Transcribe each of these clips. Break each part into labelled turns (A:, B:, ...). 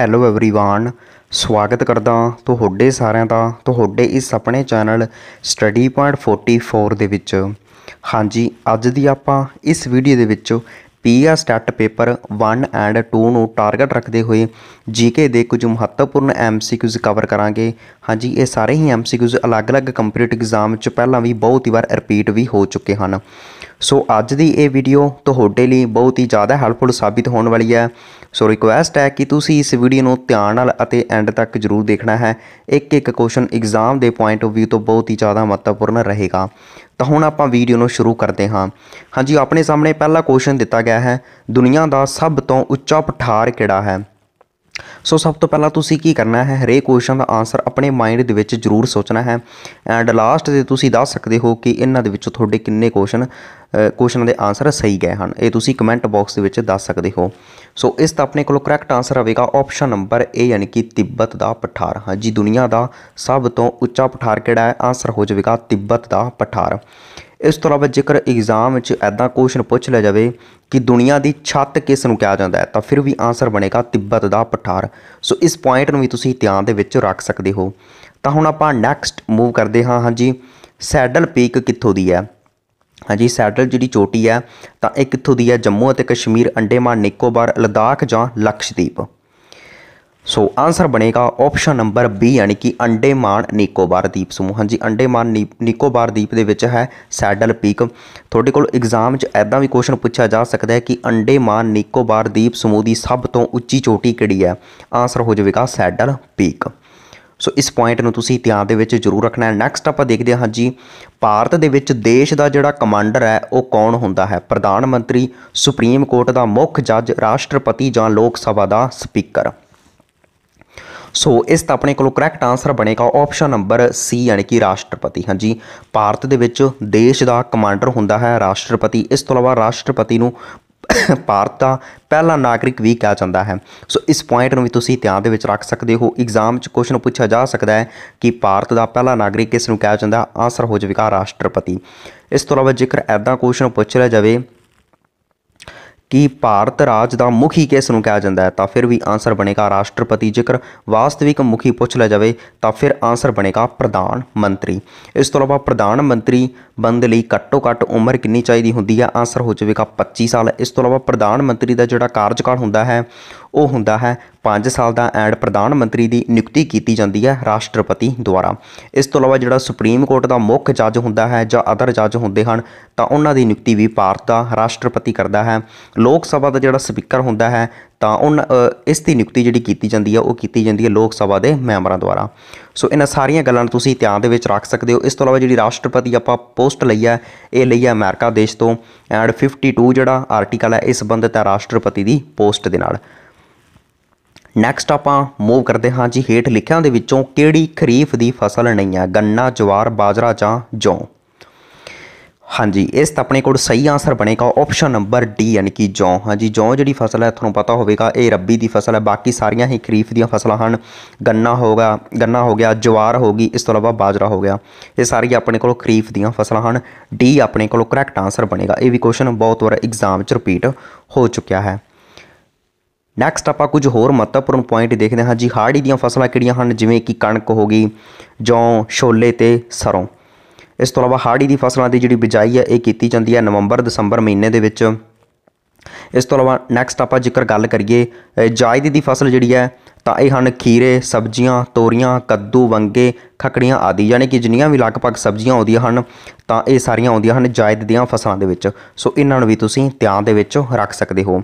A: hello everyone ਸਵਾਗਤ ਕਰਦਾ ਤੁਹਾਡੇ ਸਾਰਿਆਂ ਦਾ ਤੁਹਾਡੇ ਇਸ ਆਪਣੇ ਚੈਨਲ ਸਟੱਡੀ ਪੁਆਇੰਟ 44 ਦੇ ਵਿੱਚ ਹਾਂਜੀ ਅੱਜ ਦੀ ਆਪਾਂ ਇਸ ਵੀਡੀਓ ਦੇ ਵਿੱਚ ਪੀਆ ਸਟੱਟ ਪੇਪਰ 1 ਐਂਡ 2 ਨੂੰ ਟਾਰਗੇਟ ਰੱਖਦੇ ਹੋਏ ਜੀਕੇ ਦੇ ਕੁਝ ਮਹੱਤਵਪੂਰਨ ਐਮਸੀਕਿਊਜ਼ ਕਵਰ ਕਰਾਂਗੇ ਹਾਂਜੀ ਇਹ ਸਾਰੇ ਹੀ ਐਮਸੀਕਿਊਜ਼ ਅਲੱਗ-ਅਲੱਗ ਕੰਪੀਟੀਟਿਵ ਐਗਜ਼ਾਮ ਚ ਪਹਿਲਾਂ ਵੀ ਬਹੁਤ ਹੀ ਵਾਰ ਰਿਪੀਟ ਵੀ ਹੋ ਚੁੱਕੇ ਹਨ ਸੋ ਅੱਜ ਦੀ ਇਹ ਵੀਡੀਓ ਤੁਹਾਡੇ ਲਈ ਬਹੁਤ ਹੀ ਜ਼ਿਆਦਾ ਹੈਲਪਫੁਲ ਸਾਬਿਤ ਹੋਣ ਵਾਲੀ ਹੈ ਸੋ ਰਿਕੁਐਸਟ ਹੈ ਕਿ ਤੁਸੀਂ ਇਸ ਵੀਡੀਓ ਨੂੰ ਧਿਆਨ ਨਾਲ ਅਤੇ ਐਂਡ ਤੱਕ ਜ਼ਰੂਰ ਦੇਖਣਾ ਹੈ ਇੱਕ ਇੱਕ ਕੁਐਸਚਨ ਐਗਜ਼ਾਮ ਦੇ ਪੁਆਇੰਟ ਆਫ View ਤੋਂ ਬਹੁਤ ਹੀ ਜ਼ਿਆਦਾ ਮਹੱਤਵਪੂਰਨ ਰਹੇਗਾ ਤਾਂ ਹੁਣ ਆਪਾਂ ਵੀਡੀਓ ਨੂੰ ਸ਼ੁਰੂ ਕਰਦੇ ਹਾਂ ਹਾਂਜੀ ਆਪਣੇ ਸਾਹਮਣੇ ਪਹਿਲਾ ਕੁਐਸਚਨ ਦਿੱਤਾ ਗਿਆ ਹੈ ਦੁਨੀਆ ਦਾ ਸਭ ਤੋਂ ਉੱਚਾ ਪਠਾਰ ਕਿਹੜਾ ਹੈ ਸੋ ਸਭ ਤੋਂ ਪਹਿਲਾਂ ਤੁਸੀਂ ਕੀ ਕਰਨਾ ਹੈ ਹਰੇਕ ਕੁਐਸਚਨ ਦਾ ਆਨਸਰ ਆਪਣੇ ਮਾਈਂਡ ਦੇ ਵਿੱਚ ਜ਼ਰੂਰ ਸੋਚਣਾ ਹੈ ਐਂਡ ਲਾਸਟ ਤੇ ਤੁਸੀਂ ਦੱਸ ਸਕਦੇ ਹੋ ਕਿ ਇਹਨਾਂ ਦੇ ਵਿੱਚੋਂ ਤੁਹਾਡੇ ਕਿੰਨੇ ਕੁਐਸਚਨ ਕੁਐਸਚਨ ਦੇ ਆਨਸਰ ਸਹੀ ਗਏ ਹਨ ਇਹ ਤੁਸੀਂ ਕਮੈਂਟ ਬਾਕਸ ਦੇ ਵਿੱਚ ਦੱਸ ਸਕਦੇ ਹੋ ਸੋ ਇਸ ਦਾ ਆਪਣੇ ਕੋਲ ਕਰੈਕਟ ਆਨਸਰ ਆਵੇਗਾ ਆਪਸ਼ਨ ਨੰਬਰ ਏ ਯਾਨੀ ਕਿ ਤਿੱਬਤ ਦਾ ਪਠਾਰ ਹਾਂਜੀ ਦੁਨੀਆ ਦਾ ਸਭ ਤੋਂ ਉੱਚਾ ਪਠਾਰ ਕਿਹੜਾ ਹੈ ਆਨਸਰ ਹੋ ਜਾਵੇਗਾ ਤਿੱਬਤ ਦਾ ਪਠਾਰ ਇਸ ਤੋਂ ਇਲਾਵਾ ਜੇਕਰ ਐਗਜ਼ਾਮ ਵਿੱਚ ਐਦਾਂ ਕੁਐਸਚਨ ਪੁੱਛ ਲਿਆ ਜਾਵੇ ਕਿ ਦੁਨੀਆ ਦੀ ਛੱਤ ਕਿਸ ਨੂੰ ਕਿਹਾ ਜਾਂਦਾ ਹੈ ਤਾਂ ਫਿਰ ਵੀ ਆਨਸਰ ਬਣੇਗਾ ਤਿੱਬਤ ਦਾ ਪਠਾਰ ਸੋ ਇਸ ਪੁਆਇੰਟ ਨੂੰ ਵੀ ਤੁਸੀਂ ਧਿਆਨ ਦੇ ਵਿੱਚ ਰੱਖ ਸਕਦੇ ਹੋ ਤਾਂ ਹੁਣ ਆਪਾਂ ਨੈਕਸਟ ਮੂਵ ਕਰਦੇ ਹਾਂ ਹਾਂਜੀ ਸੈਡਲ ਪੀਕ ਕਿੱਥੋਂ ਦੀ ਹੈ ਹਾਂਜੀ ਸੈਡਲ ਜਿਹੜੀ ਚੋਟੀ ਹੈ ਤਾਂ ਇਹ ਕਿੱਥੋਂ ਦੀ ਹੈ ਜੰਮੂ ਅਤੇ ਕਸ਼ਮੀਰ ਅੰਡੇਮਾਨ ਨਿਕੋਬਾਰ ਲਦਾਖ ਜਾਂ ਲਕਸ਼ਦੀਪ ਸੋ ਆਨਸਰ ਬਣੇਗਾ ਆਪਸ਼ਨ ਨੰਬਰ B ਯਾਨੀ ਕਿ ਅੰਡੇਮਾਨ ਨਿਕੋਬਾਰ ਦੀਪ ਸਮੂਹ ਹਾਂਜੀ ਅੰਡੇਮਾਨ ਨਿਕੋਬਾਰ ਦੀਪ ਦੇ ਵਿੱਚ ਹੈ ਸੈਡਲ ਪੀਕ ਤੁਹਾਡੇ ਕੋਲ ਐਗਜ਼ਾਮ 'ਚ ਐਦਾਂ ਵੀ ਕੁਐਸਚਨ ਪੁੱਛਿਆ ਜਾ ਸਕਦਾ ਹੈ ਕਿ ਅੰਡੇਮਾਨ ਨਿਕੋਬਾਰ ਦੀਪ ਸਮੂਹ ਦੀ ਸਭ ਤੋਂ ਉੱਚੀ ਚੋਟੀ ਕਿਹੜੀ ਹੈ ਆਨਸਰ ਹੋ ਜਾਵੇਗਾ ਸੈਡਲ ਪੀਕ ਸੋ ਇਸ ਪੁਆਇੰਟ ਨੂੰ ਤੁਸੀਂ ਧਿਆਨ ਦੇ ਵਿੱਚ ਜ਼ਰੂਰ ਰੱਖਣਾ ਹੈ ਨੈਕਸਟ ਆਪਾਂ ਦੇਖਦੇ ਹਾਂ ਜੀ ਭਾਰਤ ਦੇ ਵਿੱਚ ਦੇਸ਼ ਦਾ ਜਿਹੜਾ ਕਮਾਂਡਰ ਹੈ ਉਹ ਕੌਣ ਹੁੰਦਾ ਹੈ ਪ੍ਰਧਾਨ ਮੰਤਰੀ ਸੁਪਰੀਮ ਕੋਰਟ ਦਾ ਮੁੱਖ ਜੱਜ ਰਾਸ਼ਟਰਪਤੀ ਜਾਂ ਲੋਕ ਸਭਾ ਦਾ ਸਪੀਕਰ ਸੋ ਇਸ ਦਾ ਆਪਣੇ ਕੋਲ ਕਰੈਕਟ ਆਨਸਰ ਬਣੇਗਾ ਆਪਸ਼ਨ ਨੰਬਰ ਸੀ ਯਾਨੀ ਕਿ ਰਾਸ਼ਟਰਪਤੀ ਹਾਂਜੀ ਭਾਰਤ ਦੇ ਵਿੱਚ ਦੇਸ਼ ਦਾ ਕਮਾਂਡਰ ਹੁੰਦਾ ਹੈ ਰਾਸ਼ਟਰਪਤੀ ਇਸ ਤੋਂ ਇਲਾਵਾ ਰਾਸ਼ਟਰਪਤੀ ਨੂੰ ਭਾਰਤ ਦਾ ਪਹਿਲਾ ਨਾਗਰਿਕ ਵੀ ਕਿਹਾ ਜਾਂਦਾ ਹੈ ਸੋ ਇਸ ਪੁਆਇੰਟ ਨੂੰ ਵੀ ਤੁਸੀਂ ਧਿਆਨ ਦੇ ਵਿੱਚ ਰੱਖ ਸਕਦੇ ਹੋ ਐਗਜ਼ਾਮ 'ਚ ਕੁਐਸਚਨ ਪੁੱਛਿਆ ਜਾ ਸਕਦਾ ਹੈ ਕਿ ਭਾਰਤ ਦਾ ਪਹਿਲਾ ਨਾਗਰਿਕ ਕਿਸ ਨੂੰ ਕਿਹਾ ਜਾਂਦਾ ਆਨਸਰ ਹੋ ਜਾਵੇਗਾ ਰਾਸ਼ਟਰਪਤੀ ਇਸ ਤੋਂ ਇਲਾਵਾ ਜੇਕਰ ਐਦਾਂ ਕੁਐਸਚਨ ਪੁੱਛ ਲਿਆ ਜਾਵੇ ਕਿ ਭਾਰਤ ਰਾਜ ਦਾ ਮੁਖੀ ਕਿਸ ਨੂੰ ਕਿਹਾ ਜਾਂਦਾ ਹੈ ਤਾਂ ਫਿਰ ਵੀ ਆਨਸਰ ਬਣੇਗਾ ਰਾਸ਼ਟਰਪਤੀ ਜੇਕਰ ਵਾਸਤਵਿਕ ਮੁਖੀ ਪੁੱਛ ਲਿਆ ਜਾਵੇ ਤਾਂ ਫਿਰ ਆਨਸਰ ਬਣੇਗਾ ਪ੍ਰਧਾਨ ਮੰਤਰੀ ਇਸ ਤੋਂ ਇਲਾਵਾ ਪ੍ਰਧਾਨ ਮੰਤਰੀ ਬੰਦ ਲਈ ਘੱਟੋ ਘੱਟ ਉਮਰ ਕਿੰਨੀ ਚਾਹੀਦੀ ਹੁੰਦੀ ਹੈ ਆਨਸਰ ਹੋ ਜਾਵੇਗਾ 25 ਸਾਲ ਇਸ ਤੋਂ ਇਲਾਵਾ ਪ੍ਰਧਾਨ ਮੰਤਰੀ ਦਾ ਜਿਹੜਾ ਕਾਰਜਕਾਲ ਹੁੰਦਾ ਹੈ ਉਹ ਹੁੰਦਾ ਹੈ 5 ਸਾਲ ਦਾ ਐਂਡ ਪ੍ਰਧਾਨ ਮੰਤਰੀ ਦੀ ਨਿਯੁਕਤੀ ਕੀਤੀ ਜਾਂਦੀ ਹੈ ਰਾਸ਼ਟਰਪਤੀ ਦੁਆਰਾ ਇਸ ਤੋਂ ਇਲਾਵਾ ਜਿਹੜਾ ਸੁਪਰੀਮ ਕੋਰਟ ਦਾ ਮੁੱਖ ਜੱਜ ਹੁੰਦਾ ਹੈ ਜਾਂ ਅਦਰ ਜੱਜ ਹੁੰਦੇ ਹਨ ਤਾਂ ਉਹਨਾਂ ਦੀ ਨਿਯੁਕਤੀ ਵੀ ਭਾਰਤ ਦਾ ਰਾਸ਼ਟਰਪਤੀ ਕਰਦਾ ਹੈ ਲੋਕ ਸਭਾ ਦਾ ਜਿਹੜਾ ਸਪੀਕਰ ਹੁੰਦਾ ਹੈ ਤਾਂ ਉਹ ਇਸ ਦੀ ਨਿਯੁਕਤੀ ਜਿਹੜੀ ਕੀਤੀ ਜਾਂਦੀ ਹੈ ਉਹ ਕੀਤੀ ਜਾਂਦੀ ਹੈ ਲੋਕ ਸਭਾ ਦੇ ਮੈਂਬਰਾਂ ਦੁਆਰਾ ਸੋ ਇਹਨਾਂ ਸਾਰੀਆਂ ਗੱਲਾਂ ਨੂੰ ਤੁਸੀਂ ਧਿਆਨ ਦੇ ਵਿੱਚ ਰੱਖ ਸਕਦੇ ਹੋ ਇਸ ਤੋਂ ਇਲਾਵਾ ਜਿਹੜੀ ਰਾਸ਼ਟਰਪਤੀ ਆਪਾਂ ਪੋਸਟ ਲਈ ਹੈ ਇਹ ਲਈ ਹੈ ਅਮਰੀਕਾ ਦੇਸ਼ ਤੋਂ ਐਂਡ 52 ਜਿਹੜਾ ਆਰਟੀਕਲ ਹੈ ਇਸ ਸੰਬੰਧਿਤ ਹੈ ਰਾਸ਼ਟਰਪਤੀ ਦੀ ਪੋਸਟ ਦੇ ਨਾਲ ਨੈਕਸਟ ਆਪਾਂ ਮੂਵ ਕਰਦੇ ਹਾਂ ਜੀ ਹੇਠ ਲਿਖਿਆਂ ਦੇ ਵਿੱਚੋਂ ਕਿਹੜੀ ਖਰੀਫ ਦੀ ਫਸਲ ਨਹੀਂ ਹੈ ਗੰਨਾ ਜਵਾਰ ਬਾਜਰਾ ਜਾਂ ਜੌਂ ਹਾਂਜੀ ਇਸ ਤਾਂ ਆਪਣੇ ਕੋਲ ਸਹੀ ਆਨਸਰ ਬਣੇਗਾ ਆਪਸ਼ਨ ਨੰਬਰ ਡੀ ਯਾਨੀ ਕਿ ਜੌਂ ਹਾਂਜੀ ਜੌਂ ਜਿਹੜੀ ਫਸਲ ਹੈ ਤੁਹਾਨੂੰ ਪਤਾ ਹੋਵੇਗਾ ਇਹ ਰੱਬੀ ਦੀ ਫਸਲ ਹੈ ਬਾਕੀ ਸਾਰੀਆਂ ਹੀ ਖਰੀਫ ਦੀਆਂ ਫਸਲਾਂ ਹਨ ਗੰਨਾ ਹੋਗਾ ਗੰਨਾ ਹੋ ਗਿਆ ਜਵਾਰ ਹੋ ਗਈ ਇਸ ਤੋਂ ਇਲਾਵਾ ਬਾਜਰਾ ਹੋ ਗਿਆ ਇਹ ਸਾਰੀ ਆਪਣੇ ਕੋਲ ਖਰੀਫ ਦੀਆਂ ਫਸਲਾਂ ਹਨ ਡੀ ਆਪਣੇ ਕੋਲ ਕਰੈਕਟ ਆਨਸਰ ਬਣੇਗਾ ਇਹ ਵੀ ਕੁਐਸਚਨ ਬਹੁਤ ਵਾਰ ਐਗਜ਼ਾਮ 'ਚ ਰਿਪੀਟ ਹੋ ਚੁੱਕਿਆ ਹੈ ਨੈਕਸਟ ਆਪਾਂ ਕੁਝ ਹੋਰ ਮਹੱਤਵਪੂਰਨ ਪੁਆਇੰਟ ਦੇਖਦੇ ਹਾਂ ਜੀ ਹਾੜੀ ਦੀਆਂ ਫਸਲਾਂ ਕਿਹੜੀਆਂ ਹਨ ਜਿਵੇਂ ਕਿ ਕਣਕ ਹੋ ਗਈ ਜੌਂ ਛੋਲੇ ਤੇ ਸਰੋਂ ਇਸ ਤੋਂ ਇਲਾਵਾ ਹਾੜੀ ਦੀ ਫਸਲਾਂ ਦੀ ਜਿਹੜੀ ਬਿਜਾਈ ਹੈ ਇਹ ਕੀਤੀ ਜਾਂਦੀ ਹੈ ਨਵੰਬਰ ਦਸੰਬਰ ਮਹੀਨੇ ਦੇ ਵਿੱਚ ਇਸ ਤੋਂ ਇਲਾਵਾ ਨੈਕਸਟ ਆਪਾਂ ਜੇਕਰ ਗੱਲ ਕਰੀਏ ਜਾਇਦ ਦੀ ਫਸਲ ਜਿਹੜੀ ਹੈ ਤਾਂ ਇਹ ਹਨ ਖੀਰੇ ਸਬਜ਼ੀਆਂ ਤੋਰੀਆਂ ਕੱਦੂ ਵੰਗੇ ਖਕੜੀਆਂ ਆਦਿ ਯਾਨੀ ਕਿ ਜਿੰਨੀਆਂ ਵੀ ਲਗਭਗ ਸਬਜ਼ੀਆਂ ਆਉਂਦੀਆਂ ਹਨ ਤਾਂ ਇਹ ਸਾਰੀਆਂ ਆਉਂਦੀਆਂ ਹਨ ਜਾਇਦ ਦੀਆਂ ਫਸਲਾਂ ਦੇ ਵਿੱਚ ਸੋ ਇਹਨਾਂ ਨੂੰ ਵੀ ਤੁਸੀਂ ਧਿਆਨ ਦੇ ਵਿੱਚ ਰੱਖ ਸਕਦੇ ਹੋ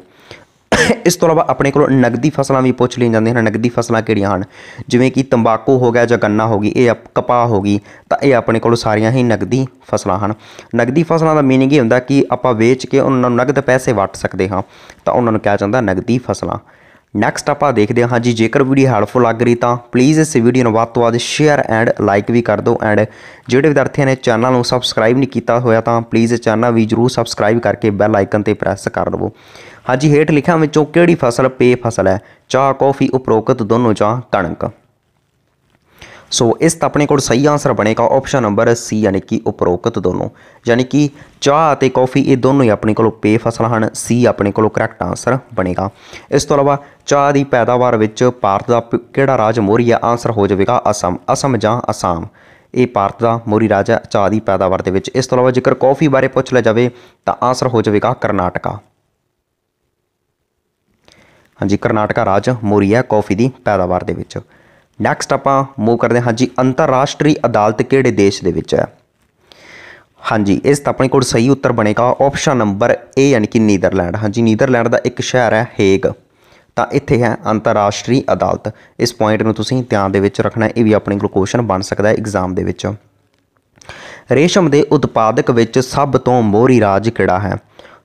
A: ਇਸ ਤੋਂ ਇਲਾਵਾ ਆਪਣੇ ਕੋਲ ਨਗਦੀ ਫਸਲਾਂ ਵੀ ਪੁੱਛ ਲਈਆਂ ਜਾਂਦੀਆਂ ਹਨ ਨਗਦੀ ਫਸਲਾਂ ਕਿਹੜੀਆਂ ਹਨ ਜਿਵੇਂ ਕਿ ਤੰਬਾਕੂ ਹੋ ਗਿਆ ਜਾਂ ਗੰਨਾ ਹੋ ਗਈ ਇਹ ਕਪਾਹ ਹੋ ਗਈ ਤਾਂ ਇਹ ਆਪਣੇ ਕੋਲ ਸਾਰੀਆਂ ਹੀ ਨਗਦੀ ਫਸਲਾਂ ਹਨ ਨਗਦੀ ਫਸਲਾਂ ਦਾ ਮੀਨਿੰਗ ਇਹ ਹੁੰਦਾ ਕਿ ਆਪਾਂ ਵੇਚ ਕੇ ਉਹਨਾਂ ਨੂੰ ਨਗਦ ਪੈਸੇ ਵਟ ਸਕਦੇ ਹਾਂ ਤਾਂ ਉਹਨਾਂ ਨੂੰ ਕਿਹਾ ਜਾਂਦਾ ਨਗਦੀ ਫਸਲਾਂ ਨੈਕਸਟ ਆਪਾਂ ਦੇਖਦੇ ਹਾਂ ਜੀ ਜੇਕਰ ਵੀਡੀਓ ਹੈਲਪਫੁਲ ਲੱਗ ਰਹੀ ਤਾਂ ਪਲੀਜ਼ ਇਸ ਵੀਡੀਓ ਨੂੰ ਵੱਧ ਤੋਂ ਵੱਧ ਸ਼ੇਅਰ ਐਂਡ ਲਾਈਕ ਵੀ ਕਰ ਦਿਓ ਐਂਡ ਜਿਹੜੇ ਵਿਦਿਆਰਥੀਆਂ ਨੇ ਚੈਨਲ ਨੂੰ ਸਬਸਕ੍ਰਾਈਬ ਨਹੀਂ ਕੀਤਾ ਹੋਇਆ ਤਾਂ ਪਲੀਜ਼ ਚੈਨਲ ਵੀ ਜਰੂਰ ਸਬਸਕ੍ਰਾਈਬ ਕਰਕੇ ਬੈਲ ਆਈਕਨ ਤੇ ਪ੍ਰੈਸ ਕਰ ਲਵੋ ਹਾਂਜੀ ਹੇਠ ਲਿਖਿਆ ਵਿੱਚੋਂ ਕਿਹੜੀ ਫਸਲ ਪੇ ਫਸਲ ਹੈ ਚਾਹ ਕਾਫੀ ਉਪਰੋਕਤ ਦੋਨੋਂ ਚਾਹ ਕਣਕ ਸੋ ਇਸ ਤਾਂ ਆਪਣੇ ਕੋਲ ਸਹੀ ਆਨਸਰ ਬਣੇਗਾ ਆਪਸ਼ਨ ਨੰਬਰ ਸੀ ਯਾਨੀ ਕਿ ਉਪਰੋਕਤ ਦੋਨੋਂ ਯਾਨੀ ਕਿ ਚਾਹ ਅਤੇ ਕਾਫੀ ਇਹ ਦੋਨੋਂ ਹੀ ਆਪਣੇ ਕੋਲ ਪੇ ਫਸਲ ਹਨ ਸੀ ਆਪਣੇ ਕੋਲ ਕਰੈਕਟ ਆਨਸਰ ਬਣੇਗਾ ਇਸ ਤੋਂ ਇਲਾਵਾ ਚਾਹ ਦੀ ਪੈਦਾਵਾਰ ਵਿੱਚ ਭਾਰਤ ਦਾ ਕਿਹੜਾ ਰਾਜ ਮੋਰੀਆ ਆਨਸਰ ਹੋ ਜਾਵੇਗਾ ਅਸਮ ਅਸਮ ਜਾਂ ਅਸਾਮ ਇਹ ਭਾਰਤ ਦਾ ਮੋਰੀ ਰਾਜਾ ਚਾਹ ਦੀ ਪੈਦਾਵਾਰ ਦੇ ਵਿੱਚ ਇਸ ਤੋਂ ਇਲਾਵਾ ਜੇਕਰ ਕਾਫੀ ਬਾਰੇ ਪੁੱਛ ਲਿਆ ਜਾਵੇ ਤਾਂ ਆਨਸਰ ਹੋ ਜਾਵੇਗਾ ਕਰਨਾਟਕਾ ਹਾਂਜੀ ਕਰਨਾਟਕਾ ਰਾਜ ਮੋਰੀਆ ਕਾਫੀ ਦੀ ਪੈਦਾਵਾਰ ਦੇ ਵਿੱਚ ਨੈਕਸਟ ਆਪਾਂ ਮੂਵ ਕਰਦੇ ਹਾਂ ਜੀ ਅੰਤਰਰਾਸ਼ਟਰੀ ਅਦਾਲਤ ਕਿਹੜੇ ਦੇਸ਼ ਦੇ ਵਿੱਚ ਹੈ ਹਾਂਜੀ ਇਸ ਤਾਂ ਆਪਣੇ ਕੋਲ ਸਹੀ ਉੱਤਰ ਬਣੇਗਾ ਆਪਸ਼ਨ ਨੰਬਰ ਏ ਯਾਨੀ ਕਿ ਨੀਦਰਲੈਂਡ ਹਾਂਜੀ ਨੀਦਰਲੈਂਡ ਦਾ ਇੱਕ ਸ਼ਹਿਰ ਹੈ ਹੇਗ ਤਾਂ ਇੱਥੇ ਹੈ ਅੰਤਰਰਾਸ਼ਟਰੀ ਅਦਾਲਤ ਇਸ ਪੁਆਇੰਟ ਨੂੰ ਤੁਸੀਂ ਧਿਆਨ ਦੇ ਵਿੱਚ ਰੱਖਣਾ ਇਹ ਵੀ ਆਪਣੇ ਕੋਲ ਕੁਐਸਚਨ ਬਣ ਸਕਦਾ ਹੈ ਐਗਜ਼ਾਮ ਦੇ ਵਿੱਚ ਰੇਸ਼ਮ ਦੇ ਉਤਪਾਦਕ ਵਿੱਚ ਸਭ ਤੋਂ ਮੋਹਰੀ ਰਾਜ ਕਿਹੜਾ ਹੈ